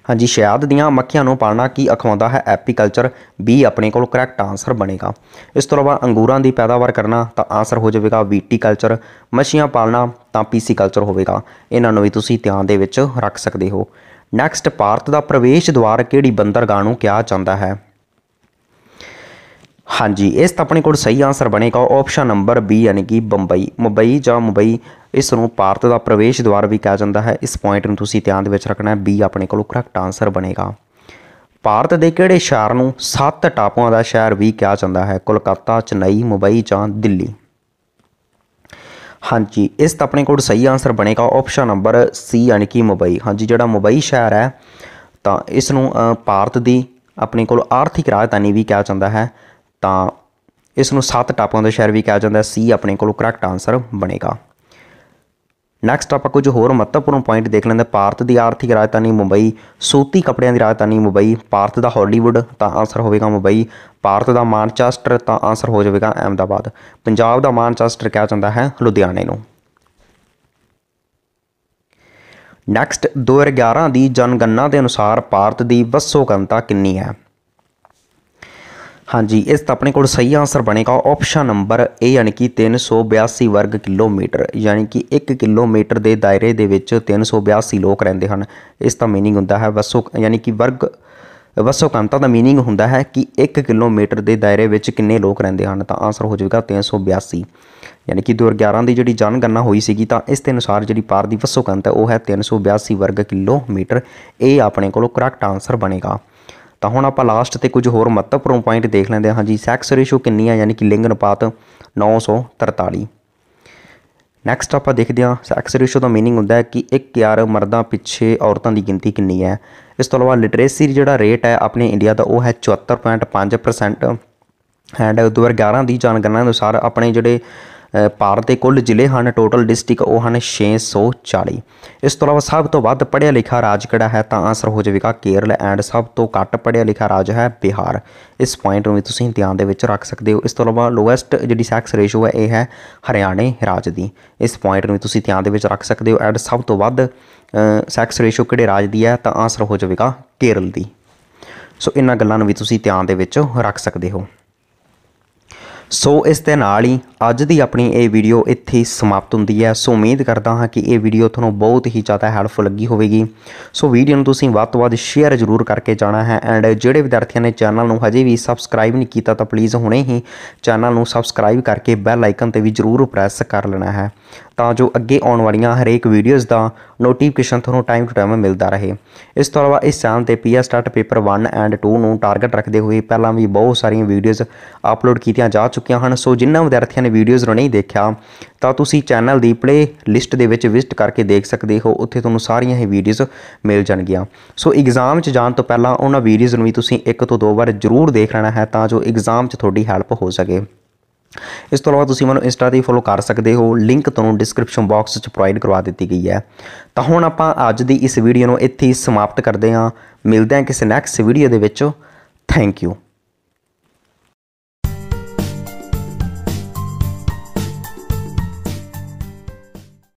A: ਹਾਂਜੀ ਸ਼ਹਿਦ ਦੀਆਂ ਮੱਖੀਆਂ ਨੂੰ ਪਾਲਣਾ ਕੀ ਅਖਵਾਉਂਦਾ ਹੈ ਐਪੀਕਲਚਰ ਬੀ ਆਪਣੇ ਕੋਲ ਕਰੈਕਟ ਆਨਸਰ ਬਣੇਗਾ ਇਸ ਤੋਂ ਇਲਾਵਾ ਅੰਗੂਰਾਂ ਦੀ ਪੈਦਾਵਾਰ ਕਰਨਾ ਤਾਂ ਆਨਸਰ ਹੋ ਜਾਵੇਗਾ ਵੀਟੀਕਲਚਰ ਮੱਛੀਆਂ ਪਾਲਣਾ ਤਾਂ ਪੀਸੀਕਲਚਰ ਹੋਵੇਗਾ ਇਹਨਾਂ ਨੂੰ ਵੀ ਤੁਸੀਂ ਧਿਆਨ ਦੇ ਵਿੱਚ ਰੱਖ ਸਕਦੇ ਹੋ ਨੈਕਸਟ ਭਾਰਤ ਦਾ ਪ੍ਰਵੇਸ਼ ਦੁਆਰ ਕਿਹੜੀ ਬੰਦਰਗਾਹ ਨੂੰ ਕਿਹਾ ਜਾਂਦਾ ਹੈ ਹਾਂਜੀ ਇਸ ਤਾਂ ਆਪਣੇ ਕੋਲ ਸਹੀ ਆਨਸਰ ਬਣੇਗਾ ਆਪਸ਼ਨ ਨੰਬਰ B ਯਾਨੀ ਕਿ ਬੰਬਈ ਮੁੰਬਈ ਜਾਂ ਮੁੰਬਈ ਇਸ ਨੂੰ ਭਾਰਤ ਦਾ ਪ੍ਰਵੇਸ਼ ਦੁਆਰ ਵੀ ਕਿਹਾ ਜਾਂਦਾ ਹੈ ਇਸ ਪੁਆਇੰਟ ਨੂੰ ਤੁਸੀਂ ਧਿਆਨ ਦੇ ਵਿੱਚ ਰੱਖਣਾ ਹੈ B ਆਪਣੇ ਕੋਲ ਕਰੈਕਟ ਆਨਸਰ ਬਣੇਗਾ ਭਾਰਤ ਦੇ ਕਿਹੜੇ ਸ਼ਹਿਰ ਨੂੰ ਸੱਤ ਟਾਪੂਆਂ ਦਾ ਸ਼ਹਿਰ ਵੀ ਕਿਹਾ ਜਾਂਦਾ ਹੈ ਕੋਲਕਾਤਾ ਚੇਨਈ ਮੁੰਬਈ ਜਾਂ ਦਿੱਲੀ ਹਾਂਜੀ ਇਸ ਤਾਂ ਆਪਣੇ ਕੋਲ ਸਹੀ ਆਨਸਰ ਬਣੇਗਾ ਆਪਸ਼ਨ ਨੰਬਰ C ਯਾਨੀ ਕਿ ਮੁੰਬਈ ਹਾਂਜੀ ਜਿਹੜਾ ਮੁੰਬਈ ਸ਼ਹਿਰ ਹੈ ਤਾਂ ਇਸ ਨੂੰ ਭਾਰਤ ਦੀ ਆਪਣੇ ਕੋਲ ਆਰਥਿਕ ਰਾਜਧਾਨੀ ਵੀ ਕਿਹਾ ਜਾਂਦਾ ਹੈ ਤਾਂ ਇਸ ਨੂੰ ਸੱਤ ਟਾਪਾਂ ਦਾ ਸ਼ਹਿਰ ਵੀ ਕਿਹਾ ਜਾਂਦਾ ਸੀ ਆਪਣੇ ਕੋਲ ਕਰੈਕਟ ਆਨਸਰ ਬਣੇਗਾ ਨੈਕਸਟ ਆਪਾਂ ਕੁਝ ਹੋਰ ਮਹੱਤਵਪੂਰਨ ਪੁਆਇੰਟ ਦੇਖ ਲੈਂਦੇ ਭਾਰਤ ਦੀ ਆਰਥਿਕ ਰਾਜਧਾਨੀ ਮੁੰਬਈ ਸੂਤੀ ਕੱਪੜਿਆਂ ਦੀ ਰਾਜਧਾਨੀ ਮੁੰਬਈ ਭਾਰਤ ਦਾ ਹਾਲੀਵੁੱਡ ਤਾਂ ਆਨਸਰ ਹੋਵੇਗਾ ਮੁੰਬਈ ਭਾਰਤ ਦਾ ਮਾਨਚੈਸਟਰ ਤਾਂ ਆਨਸਰ ਹੋ ਜਾਵੇਗਾ ਅਹਿਮਦਾਬਾਦ ਪੰਜਾਬ ਦਾ ਮਾਨਚੈਸਟਰ ਕਿਹਾ ਜਾਂਦਾ ਹੈ ਲੁਧਿਆਣੇ ਨੂੰ ਨੈਕਸਟ 2011 ਦੀ ਜਨਗਣਨਾ ਦੇ ਅਨੁਸਾਰ ਭਾਰਤ ਦੀ ਵਸੋਂ ਘਣਤਾ ਕਿੰਨੀ ਹੈ ਹਾਂਜੀ ਇਸ ਤਾਂ ਆਪਣੇ ਕੋਲ ਸਹੀ ਆਨਸਰ ਬਣੇਗਾ ਆਪਸ਼ਨ ਨੰਬਰ ਏ ਯਾਨੀ ਕਿ 382 ਵਰਗ ਕਿਲੋਮੀਟਰ ਯਾਨੀ ਕਿ 1 ਕਿਲੋਮੀਟਰ ਦੇ ਦਾਇਰੇ ਦੇ ਵਿੱਚ 382 ਲੋਕ ਰਹਿੰਦੇ ਹਨ ਇਸ ਦਾ मीनिंग ਹੁੰਦਾ ਹੈ ਵਸੋ ਯਾਨੀ ਕਿ ਵਰਗ ਕੰਤਾ ਦਾ मीनिंग ਹੁੰਦਾ ਹੈ ਕਿ 1 ਕਿਲੋਮੀਟਰ ਦੇ ਦਾਇਰੇ ਵਿੱਚ ਕਿੰਨੇ ਲੋਕ ਰਹਿੰਦੇ ਹਨ ਤਾਂ ਆਨਸਰ ਹੋ ਜਾਵੇਗਾ 382 ਯਾਨੀ ਕਿ 2011 ਦੀ ਜਿਹੜੀ ਜਨਗਣਨਾ ਹੋਈ ਸੀਗੀ ਤਾਂ ਇਸ ਦੇ ਅਨੁਸਾਰ ਜਿਹੜੀ ਪਾਰ ਦੀ ਕੰਤਾ ਉਹ ਹੈ 382 ਵਰਗ ਕਿਲੋਮੀਟਰ ਇਹ ਆਪਣੇ ਕੋਲੋਂ ਕਰੈਕਟ ਆਨਸਰ ਬਣੇਗਾ ਤਾਂ ਹੁਣ ਆਪਾਂ ਲਾਸਟ ਤੇ ਕੁਝ ਹੋਰ ਮਹੱਤਵਪੂਰਨ ਪੁਆਇੰਟ ਦੇਖ ਲੈਂਦੇ ਹਾਂ ਜੀ ਸੈਕਸ ਰੇਸ਼ੋ ਕਿੰਨੀ ਆ ਯਾਨੀ ਕਿ ਲਿੰਗ ਅਨੁਪਾਤ 943 ਨੈਕਸਟ ਆਪਾਂ ਦੇਖਦੇ ਹਾਂ ਸੈਕਸ ਰੇਸ਼ੋ ਦਾ मीनिंग ਹੁੰਦਾ ਹੈ ਕਿ ਇੱਕ ਯਾਰ ਮਰਦਾਂ ਪਿੱਛੇ ਔਰਤਾਂ ਦੀ ਗਿਣਤੀ ਕਿੰਨੀ ਹੈ ਇਸ ਤੋਂ ਇਲਾਵਾ ਲਿਟਰੇਸੀ ਜਿਹੜਾ ਰੇਟ ਹੈ ਆਪਣੇ ਇੰਡੀਆ ਦਾ ਉਹ ਹੈ 74.5% ਐਂਡ 2011 ਦੀ ਜਾਣਕਾਰੀ ਅਨੁਸਾਰ ਆਪਣੇ ਜਿਹੜੇ ਭਾਰਤ ਦੇ ਕੁੱਲ ਜ਼ਿਲ੍ਹੇ ਹਨ ਟੋਟਲ ਡਿਸਟ੍ਰਿਕਟ ਉਹ ਹਨ 640 ਇਸ ਤੋਂ ਇਲਾਵਾ ਸਭ ਤੋਂ ਵੱਧ ਪੜ੍ਹਿਆ ਲਿਖਿਆ ਰਾਜ ਕਿਹੜਾ ਹੈ ਤਾਂ ਆਨਸਰ ਹੋ ਜਾਵੇਗਾ ਕੇਰਲ ਐਂਡ ਸਭ ਤੋਂ ਘੱਟ ਪੜ੍ਹਿਆ ਲਿਖਿਆ ਰਾਜ ਹੈ ਬਿਹਾਰ ਇਸ ਪੁਆਇੰਟ ਨੂੰ ਵੀ ਤੁਸੀਂ ਧਿਆਨ ਦੇ ਵਿੱਚ ਰੱਖ ਸਕਦੇ ਹੋ ਇਸ ਤੋਂ ਇਲਾਵਾ ਲੋਐਸਟ ਜਿਹੜੀ ਸੈਕਸ ਰੇਸ਼ੋ ਹੈ ਇਹ ਹੈ ਹਰਿਆਣੇ ਰਾਜ ਦੀ ਇਸ ਪੁਆਇੰਟ ਨੂੰ ਵੀ ਤੁਸੀਂ ਧਿਆਨ ਦੇ ਵਿੱਚ ਰੱਖ ਸਕਦੇ ਹੋ ਐਂਡ ਸਭ ਤੋਂ ਵੱਧ ਸੈਕਸ ਰੇਸ਼ੋ ਕਿਹੜੇ ਰਾਜ ਦੀ ਹੈ ਤਾਂ ਆਨਸਰ ਹੋ ਜਾਵੇਗਾ ਕੇਰਲ ਦੀ ਸੋ ਇਹਨਾਂ ਗੱਲਾਂ ਨੂੰ ਵੀ ਤੁਸੀਂ ਧਿਆਨ ਦੇ ਵਿੱਚ ਰੱਖ ਸਕਦੇ ਹੋ ਸੋ ਇਸ ਦੇ ਨਾਲ ਹੀ ਅੱਜ ਦੀ ਆਪਣੀ ਇਹ ਵੀਡੀਓ ਇੱਥੇ ਹੀ ਸਮਾਪਤ ਹੁੰਦੀ ਹੈ ਸੋ ਉਮੀਦ ਕਰਦਾ ਹਾਂ ਕਿ ਇਹ ਵੀਡੀਓ ਤੁਹਾਨੂੰ ਬਹੁਤ ਹੀ ਜ਼ਿਆਦਾ ਹੈਲਪਫੁਲ ਲੱਗੀ ਹੋਵੇਗੀ ਸੋ ਵੀਡੀਓ ਨੂੰ ਤੁਸੀਂ ਵੱਧ ਤੋਂ ਵੱਧ ਸ਼ੇਅਰ ਜ਼ਰੂਰ ਕਰਕੇ ਜਾਣਾ ਹੈ ਐਂਡ ਜਿਹੜੇ ਵਿਦਿਆਰਥੀਆਂ ਨੇ ਚੈਨਲ ਨੂੰ ਹਜੇ ਵੀ ਸਬਸਕ੍ਰਾਈਬ ਨਹੀਂ ਕੀਤਾ ਤਾਂ ਪਲੀਜ਼ ਹੁਣੇ ਹੀ ਚੈਨਲ ਨੂੰ ਸਬਸਕ੍ਰਾਈਬ ਕਰਕੇ ਬੈਲ ਆਈਕਨ ਤੇ ਵੀ ਜ਼ਰੂਰ ਪ੍ਰੈਸ ਕਰ ਲੈਣਾ ਹੈ ਤਾਂ ਜੋ ਅੱਗੇ ਆਉਣ ਵਾਲੀਆਂ ਹਰੇਕ ਵੀਡੀਓਜ਼ ਦਾ ਨੋਟੀਫਿਕੇਸ਼ਨ ਤੁਹਾਨੂੰ ਟਾਈਮ ਟੂ ਟਾਈਮ ਮਿਲਦਾ ਰਹੇ ਇਸ ਤੋਂ ਇਲਾਵਾ ਇਸ ਚੈਨਲ ਤੇ ਪੀਆ ਸਟਾਰਟ ਪੇਪਰ 1 ਐਂਡ 2 ਨੂੰ ਟਾਰਗੇਟ ਰੱਖਦੇ ਹੋਏ ਪਹਿਲਾਂ ਵੀ ਬਹੁਤ ਸਾਰੀਆਂ ਵੀਡੀਓਜ਼ ਅਪਲੋਡ ਕੀਤੀਆਂ ਜਾ ਚੁੱਕੀਆਂ ਹਨ ਸੋ ਜਿਨ੍ਹਾਂ ਵਿਦਿਆਰਥੀਆਂ ਨੇ ਵੀਡੀਓਜ਼ ਨੂੰ ਨਹੀਂ ਦੇਖਿਆ ਤਾਂ ਤੁਸੀਂ ਚੈਨਲ ਦੀ ਪਲੇ ਲਿਸਟ ਦੇ ਵਿੱਚ ਵਿਜ਼ਿਟ ਕਰਕੇ ਦੇਖ ਸਕਦੇ ਹੋ ਉੱਥੇ ਤੁਹਾਨੂੰ ਸਾਰੀਆਂ ਇਹ ਵੀਡੀਓਜ਼ ਮਿਲ ਜਾਣਗੀਆਂ ਸੋ ਐਗਜ਼ਾਮ 'ਚ ਜਾਣ ਤੋਂ ਪਹਿਲਾਂ ਉਹਨਾਂ ਵੀਡੀਓਜ਼ ਨੂੰ ਵੀ ਤੁਸੀਂ ਇੱਕ ਤੋਂ ਦੋ ਵਾਰ ਜ਼ਰੂਰ ਦੇਖ ਲੈਣਾ ਹੈ ਤਾਂ ਜੋ ਐਗਜ਼ਾਮ 'ਚ ਤੁਹਾਡੀ ਹੈਲਪ ਹੋ ਸਕੇ ਇਸ ਤੋਂ ਇਲਾਵਾ ਤੁਸੀਂ ਮੈਨੂੰ ਇੰਸਟਾ ਤੇ ਫੋਲੋ ਕਰ ਸਕਦੇ ਹੋ ਲਿੰਕ ਤੁਹਾਨੂੰ ਡਿਸਕ੍ਰਿਪਸ਼ਨ ਬਾਕਸ ਵਿੱਚ ਪ੍ਰੋਵਾਈਡ ਕਰਵਾ ਦਿੱਤੀ ਗਈ ਹੈ ਤਾਂ ਹੁਣ ਆਪਾਂ ਅੱਜ ਦੀ ਇਸ ਵੀਡੀਓ ਨੂੰ ਇੱਥੇ ਹੀ ਸਮਾਪਤ ਕਰਦੇ ਹਾਂ ਮਿਲਦੇ ਹਾਂ ਕਿਸੇ ਨੈਕਸਟ ਵੀਡੀਓ ਦੇ ਵਿੱਚ ਥੈਂਕ ਯੂ